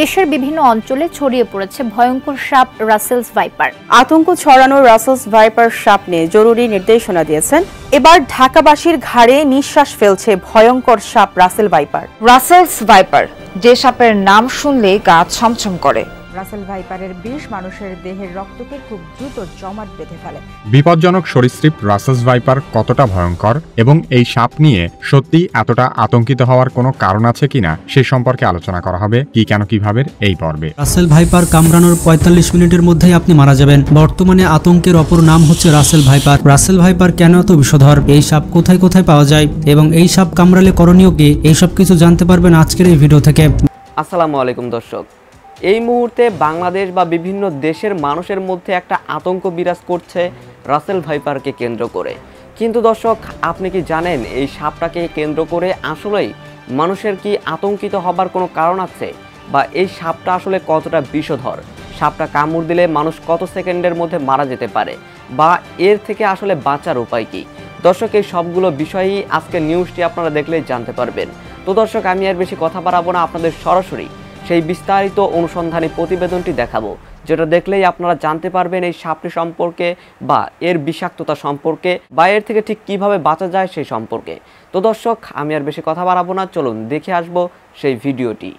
দেশের বিভিন্ন অঞ্চলে ছড়িয়ে পড়েছে ভয়ঙ্কর সাপ রাসেলস ভাইপার আতঙ্ক ছড়ানো রাসেলস ভাইপার সাপ নিয়ে জরুরি নির্দেশনা দিয়েছেন এবার ঢাকাবাসীর ঘাড়ে নিঃশ্বাস ফেলছে ভয়ঙ্কর সাপ রাসেল ভাইপার রাসেলস ভাইপার যে সাপের নাম শুনলে গা ছমছম করে রাসেল ভাইপারের বিশ মানুষের দেহের রক্তকে খুব দ্রুত জমাট বেঁধে ফেলে বিপজ্জনক সরীসৃপ রাসেল ভাইপার কতটা ভয়ঙ্কর এবং এই সাপ নিয়ে সত্যি এতটা আতঙ্কিত হওয়ার কোনো কারণ আছে কিনা সে সম্পর্কে আলোচনা করা হবে কি কেন কিভাবে এই পর্বে রাসেল ভাইপার কামড়ানোর পঁয়তাল্লিশ মিনিটের মধ্যেই আপনি মারা যাবেন বর্তমানে আতঙ্কের অপর নাম হচ্ছে রাসেল ভাইপার রাসেল ভাইপার কেন এত বিষধর এই সাপ কোথায় কোথায় পাওয়া যায় এবং এই সাপ কামড়ালে করণীয় কি এইসব কিছু জানতে পারবেন আজকের এই ভিডিও থেকে আসসালামু আলাইকুম দর্শক এই মুহূর্তে বাংলাদেশ বা বিভিন্ন দেশের মানুষের মধ্যে একটা আতঙ্ক বিরাজ করছে রাসেল ভাইপারকে কেন্দ্র করে কিন্তু দর্শক আপনি কি জানেন এই সাপটাকে কেন্দ্র করে আসলেই মানুষের কি আতঙ্কিত হবার কোনো কারণ আছে বা এই সাপটা আসলে কতটা বিষধর সাপটা কামড় দিলে মানুষ কত সেকেন্ডের মধ্যে মারা যেতে পারে বা এর থেকে আসলে বাঁচার উপায় কি দর্শক এই সবগুলো বিষয়েই আজকে নিউজটি আপনারা দেখলেই জানতে পারবেন তো দর্শক আমি আর বেশি কথা বাড়াবো না আপনাদের সরাসরি সেই বিস্তারিত অনুসন্ধানী প্রতিবেদনটি দেখাবো যেটা দেখলেই আপনারা জানতে পারবেন এই সাপটি সম্পর্কে বা এর বিষাক্ততা সম্পর্কে বা এর থেকে ঠিক কিভাবে বাঁচা যায় সেই সম্পর্কে তো দর্শক আমি আর বেশি কথা বাড়াবো না চলুন দেখে আসবো সেই ভিডিওটি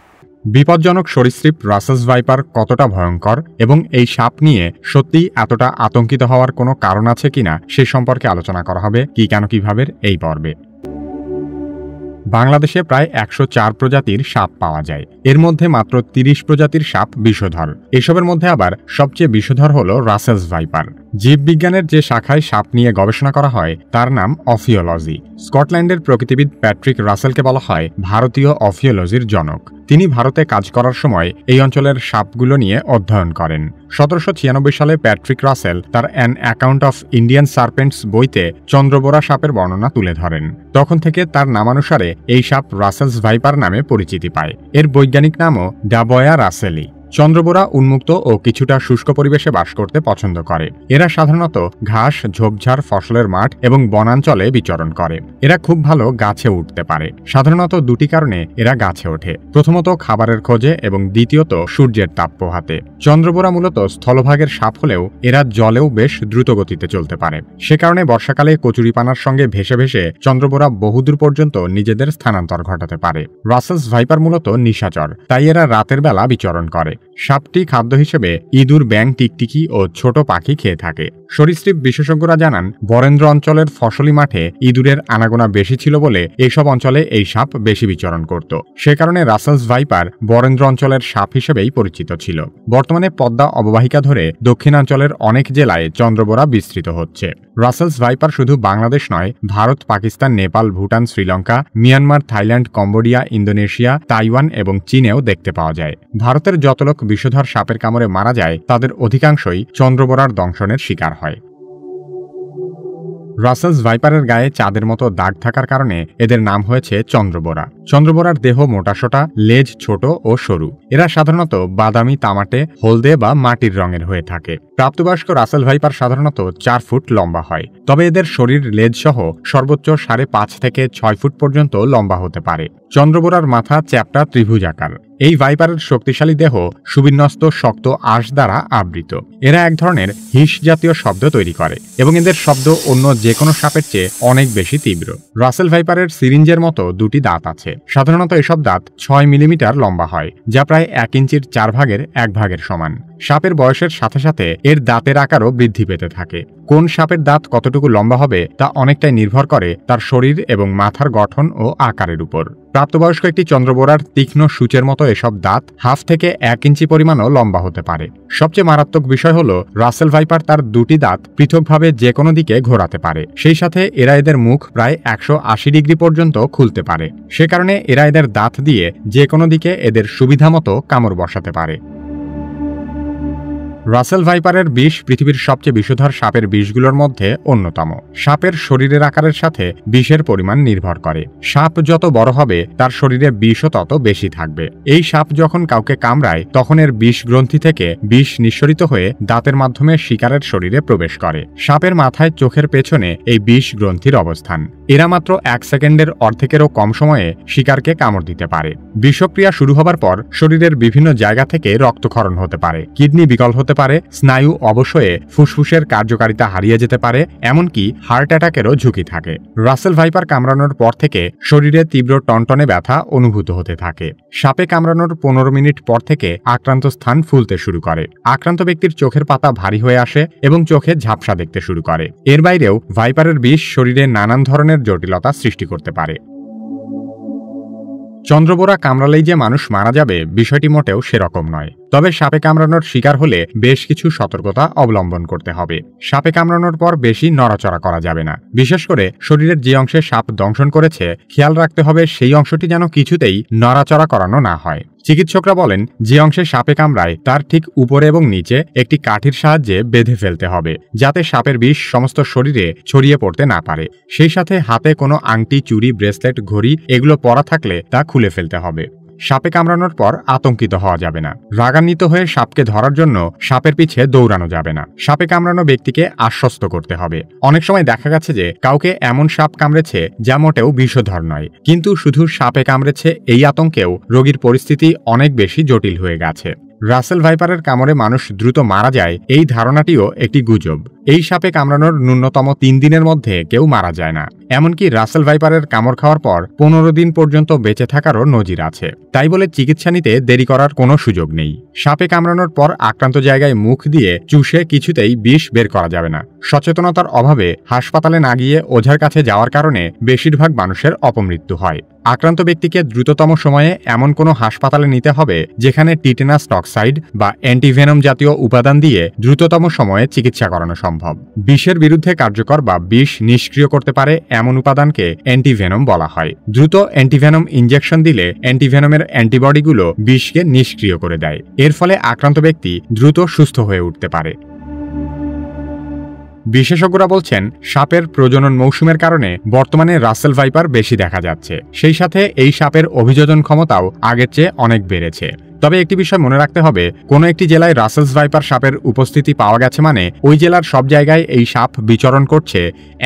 বিপজ্জনক সরীসৃপ রাসেস ভাইপার কতটা ভয়ঙ্কর এবং এই সাপ নিয়ে সত্যি এতটা আতঙ্কিত হওয়ার কোনো কারণ আছে কিনা সে সম্পর্কে আলোচনা করা হবে কি কেন কিভাবে এই পর্বে বাংলাদেশে প্রায় একশো প্রজাতির সাপ পাওয়া যায় এর মধ্যে মাত্র ৩০ প্রজাতির সাপ বিষধর এসবের মধ্যে আবার সবচেয়ে বিষধর হল রাসেলস ভাইপার জীববিজ্ঞানের যে শাখায় সাপ নিয়ে গবেষণা করা হয় তার নাম অফিওলজি স্কটল্যান্ডের প্রকৃতিবিদ প্যাট্রিক রাসেলকে বলা হয় ভারতীয় অফিওলজির জনক তিনি ভারতে কাজ করার সময় এই অঞ্চলের সাপগুলো নিয়ে অধ্যয়ন করেন সতেরোশো ছিয়ানব্বই সালে প্যাট্রিক রাসেল তার an account of Indian serpents বইতে চন্দ্রবোরা সাপের বর্ণনা তুলে ধরেন তখন থেকে তার নামানুসারে এই সাপ রাসেলস ভাইপার নামে পরিচিতি পায় এর বৈজ্ঞানিক নামও ডাবয়া রাসেলি চন্দ্রবোরা উন্মুক্ত ও কিছুটা শুষ্ক পরিবেশে বাস করতে পছন্দ করে এরা সাধারণত ঘাস ঝোপঝাড় ফসলের মাঠ এবং বনাঞ্চলে বিচরণ করে এরা খুব ভালো গাছে উঠতে পারে সাধারণত দুটি কারণে এরা গাছে ওঠে প্রথমত খাবারের খোঁজে এবং দ্বিতীয়ত সূর্যের তাপ পোহাতে চন্দ্রবোরা মূলত স্থলভাগের সাপ হলেও এরা জলেও বেশ দ্রুতগতিতে চলতে পারে সে কারণে বর্ষাকালে কচুরিপানার সঙ্গে ভেসে ভেসে চন্দ্রবোরা বহুদূর পর্যন্ত নিজেদের স্থানান্তর ঘটাতে পারে রাসেলস ভাইপার মূলত নিশাচর তাই এরা রাতের বেলা বিচরণ করে সাপটি খাদ্য হিসেবে ইঁদুর ব্যাং টিকটিকি ও ছোট পাখি খেয়ে থাকে সরীসৃপ বিশেষজ্ঞরা জানান বরেন্দ্র অঞ্চলের ফসলি মাঠে ইঁদুরের আনাগোনা বেশি ছিল বলে এইসব অঞ্চলে এই সাপ বেশি বিচরণ করত সে কারণে রাসেলস ভাইপার বরেন্দ্র অঞ্চলের সাপ হিসেবেই পরিচিত ছিল বর্তমানে পদ্মা অববাহিকা ধরে দক্ষিণাঞ্চলের অনেক জেলায় চন্দ্রবোরা বিস্তৃত হচ্ছে রাসেলস ভাইপার শুধু বাংলাদেশ নয় Bharat Pakistan Nepal Bhutan Sri Lanka Myanmar Thailand Cambodia Indonesia Taiwan এবং চীনেও দেখতে পাওয়া যায় ভারতের যত লোক বিষধর সাপের কামড়ে মারা যায় তাদের অধিকাংশই চন্দ্রবরার দংশনের শিকার হয় রাসেলস ভাইপারের গায়ে চাঁদের মতো দাগ থাকার কারণে এদের নাম হয়েছে চন্দ্রবরা চন্দ্রবরার দেহ মোটাসোটা লেজ ছোট ও সরু এরা সাধারণত বাদামি তামাটে হলদে বা মাটির রঙের হয়ে থাকে প্রাপ্তবয়স্ক রাসেল ভাইপার সাধারণত চার ফুট লম্বা হয় তবে এদের শরীর লেজ সহ সর্বোচ্চ সাড়ে পাঁচ থেকে ছয় ফুট পর্যন্ত লম্বা হতে পারে চন্দ্রবোরার মাথা চ্যাপ্টা ত্রিভুজাকার এই ভাইপারের শক্তিশালী দেহ সুবিন্যস্ত শক্ত আশ দ্বারা আবৃত এরা এক ধরনের হিস জাতীয় শব্দ তৈরি করে এবং এদের শব্দ অন্য যে কোনো সাপের চেয়ে অনেক বেশি তীব্র রাসেল ভাইপারের সিরিঞ্জের মতো দুটি দাঁত আছে সাধারণত এসব দাঁত ছয় মিলিমিটার লম্বা হয় যা প্রায় প্রায় এক ইঞ্চির চার ভাগের এক ভাগের সমান সাপের বয়সের সাথে সাথে এর দাঁতের আকারও বৃদ্ধি পেতে থাকে কোন সাপের দাঁত কতটুকু লম্বা হবে তা অনেকটাই নির্ভর করে তার শরীর এবং মাথার গঠন ও আকারের উপর প্রাপ্তবয়স্ক একটি চন্দ্রবোরার তীক্ষ্ণ সূচের মতো এসব দাঁত হাফ থেকে এক ইঞ্চি পরিমাণও লম্বা হতে পারে সবচেয়ে মারাত্মক বিষয় হল রাসেল ভাইপার তার দুটি দাঁত পৃথকভাবে যে কোনো দিকে ঘোরাতে পারে সেই সাথে এরা এদের মুখ প্রায় একশো ডিগ্রি পর্যন্ত খুলতে পারে সে কারণে এরা এদের দাঁত দিয়ে যে কোনো দিকে এদের সুবিধামতো কামড় বসাতে পারে রাসেল ভাইপারের বিষ পৃথিবীর সবচেয়ে বিষধর সাপের বিষগুলোর মধ্যে অন্যতম সাপের শরীরের আকারের সাথে বিষের পরিমাণ নির্ভর করে সাপ যত বড় হবে তার শরীরে বিষও তত বেশি থাকবে এই সাপ যখন কাউকে কামড়ায় তখন এর বিষ গ্রন্থি থেকে বিষ নিঃসরিত হয়ে দাঁতের মাধ্যমে শিকারের শরীরে প্রবেশ করে সাপের মাথায় চোখের পেছনে এই বিষ গ্রন্থির অবস্থান এরা মাত্র এক সেকেন্ডের অর্ধেকেরও কম সময়ে শিকারকে কামড় দিতে পারে বিষক্রিয়া শুরু হবার পর শরীরের বিভিন্ন জায়গা থেকে রক্তক্ষরণ হতে পারে কিডনি বিকল হতে পারে স্নায়ু অবশ্যই ফুসফুসের কার্যকারিতা হারিয়ে যেতে পারে এমনকি হার্ট অ্যাটাকেরও ঝুঁকি থাকে রাসেল ভাইপার কামড়ানোর পর থেকে শরীরে তীব্র টনটনে ব্যথা অনুভূত হতে থাকে সাপে কামড়ানোর পনেরো মিনিট পর থেকে আক্রান্ত স্থান ফুলতে শুরু করে আক্রান্ত ব্যক্তির চোখের পাতা ভারী হয়ে আসে এবং চোখে ঝাপসা দেখতে শুরু করে এর বাইরেও ভাইপারের বিষ শরীরে নানান ধরনের জটিলতা সৃষ্টি করতে পারে চন্দ্রবোরা কামড়ালেই যে মানুষ মারা যাবে বিষয়টি মোটেও সেরকম নয় তবে সাপে কামড়ানোর শিকার হলে বেশ কিছু সতর্কতা অবলম্বন করতে হবে সাপে কামড়ানোর পর বেশি নড়াচড়া করা যাবে না বিশেষ করে শরীরের যে অংশে সাপ দংশন করেছে খেয়াল রাখতে হবে সেই অংশটি যেন কিছুতেই নড়াচড়া করানো না হয় চিকিৎসকরা বলেন যে অংশে সাপে কামড়ায় তার ঠিক উপরে এবং নিচে একটি কাঠির সাহায্যে বেঁধে ফেলতে হবে যাতে সাপের বিষ সমস্ত শরীরে ছড়িয়ে পড়তে না পারে সেই সাথে হাতে কোনো আংটি চুরি ব্রেসলেট ঘড়ি এগুলো পরা থাকলে তা খুলে ফেলতে হবে সাপে কামড়ানোর পর আতঙ্কিত হওয়া যাবে না রাগান্বিত হয়ে সাপকে ধরার জন্য সাপের পিছে দৌড়ানো যাবে না সাপে কামড়ানো ব্যক্তিকে আশ্বস্ত করতে হবে অনেক সময় দেখা গেছে যে কাউকে এমন সাপ কামড়েছে যা মোটেও বিষধর নয় কিন্তু শুধু সাপে কামড়েছে এই আতঙ্কেও রোগীর পরিস্থিতি অনেক বেশি জটিল হয়ে গেছে রাসেল ভাইপারের কামড়ে মানুষ দ্রুত মারা যায় এই ধারণাটিও একটি গুজব এই সাপে কামড়ানোর ন্যূনতম তিন দিনের মধ্যে কেউ মারা যায় না এমনকি রাসেল ভাইপারের কামড় খাওয়ার পর পনেরো দিন পর্যন্ত বেঁচে থাকারও নজির আছে তাই বলে চিকিৎসা নিতে দেরি করার কোনো সুযোগ নেই সাপে কামড়ানোর পর আক্রান্ত জায়গায় মুখ দিয়ে চুষে কিছুতেই বিষ বের করা যাবে না সচেতনতার অভাবে হাসপাতালে না গিয়ে ওঝার কাছে যাওয়ার কারণে বেশিরভাগ মানুষের অপমৃত্যু হয় আক্রান্ত ব্যক্তিকে দ্রুততম সময়ে এমন কোনো হাসপাতালে নিতে হবে যেখানে টিটেনাস টক্সাইড বা অ্যান্টিভেনম জাতীয় উপাদান দিয়ে দ্রুততম সময়ে চিকিৎসা করানো সম্ভব সম্ভব বিষের বিরুদ্ধে কার্যকর বা বিষ নিষ্ক্রিয় করতে পারে এমন উপাদানকে অ্যান্টিভেনম বলা হয় দ্রুত অ্যান্টিভেনম ইঞ্জেকশন দিলে অ্যান্টিভেনমের অ্যান্টিবডিগুলো বিষকে নিষ্ক্রিয় করে দেয় এর ফলে আক্রান্ত ব্যক্তি দ্রুত সুস্থ হয়ে উঠতে পারে বিশেষজ্ঞরা বলছেন সাপের প্রজনন মৌসুমের কারণে বর্তমানে রাসেল ভাইপার বেশি দেখা যাচ্ছে সেই সাথে এই সাপের অভিযোজন ক্ষমতাও আগের চেয়ে অনেক বেড়েছে তবে একটি বিষয় মনে রাখতে হবে কোনো একটি জেলায় রাসেলস ভাইপার সাপের উপস্থিতি পাওয়া গেছে মানে ওই জেলার সব জায়গায় এই সাপ বিচরণ করছে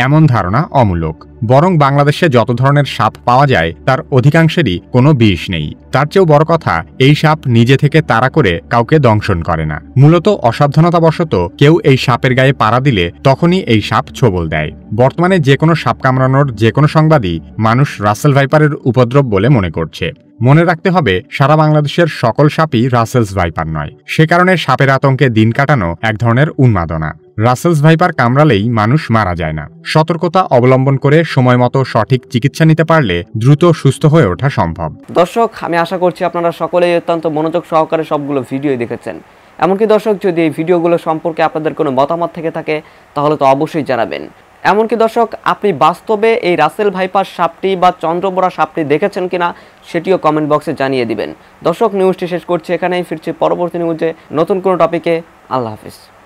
এমন ধারণা অমূলক বরং বাংলাদেশে যত ধরনের সাপ পাওয়া যায় তার অধিকাংশেরই কোনো বিষ নেই তার চেয়েও বড় কথা এই সাপ নিজে থেকে তাড়া করে কাউকে দংশন করে না মূলত অসাবধানতাবশত কেউ এই সাপের গায়ে পাড়া দিলে তখনই এই সাপ ছোবল দেয় বর্তমানে যে কোনো সাপ কামড়ানোর যে কোনো সংবাদই মানুষ রাসেল ভাইপারের উপদ্রব বলে মনে করছে মনে রাখতে হবে সারা বাংলাদেশের সকল সাপই রাসেলস ভাইপার নয় সে কারণে সাপের আতঙ্কে দিন কাটানো এক ধরনের উন্মাদনা রাসেলস ভাইপার কামড়ালেই মানুষ মারা যায় না সতর্কতা অবলম্বন করে সময় মতো সঠিক চিকিৎসা নিতে পারলে দ্রুত সুস্থ হয়ে ওঠা সম্ভব দর্শক আমি আশা করছি আপনারা সকলেই অত্যন্ত মনোযোগ সহকারে সবগুলো ভিডিও দেখেছেন এমনকি দর্শক যদি এই ভিডিওগুলো সম্পর্কে আপনাদের কোনো মতামত থেকে থাকে তাহলে তো অবশ্যই জানাবেন এমনকি দর্শক আপনি বাস্তবে এই রাসেল ভাইপার সাপটি বা চন্দ্রবরা সাপটি দেখেছেন কিনা সেটিও কমেন্ট বক্সে জানিয়ে দিবেন দর্শক নিউজটি শেষ করছি এখানেই ফিরছি পরবর্তী নিউজে নতুন কোনো টপিকে আল্লাহ হাফিজ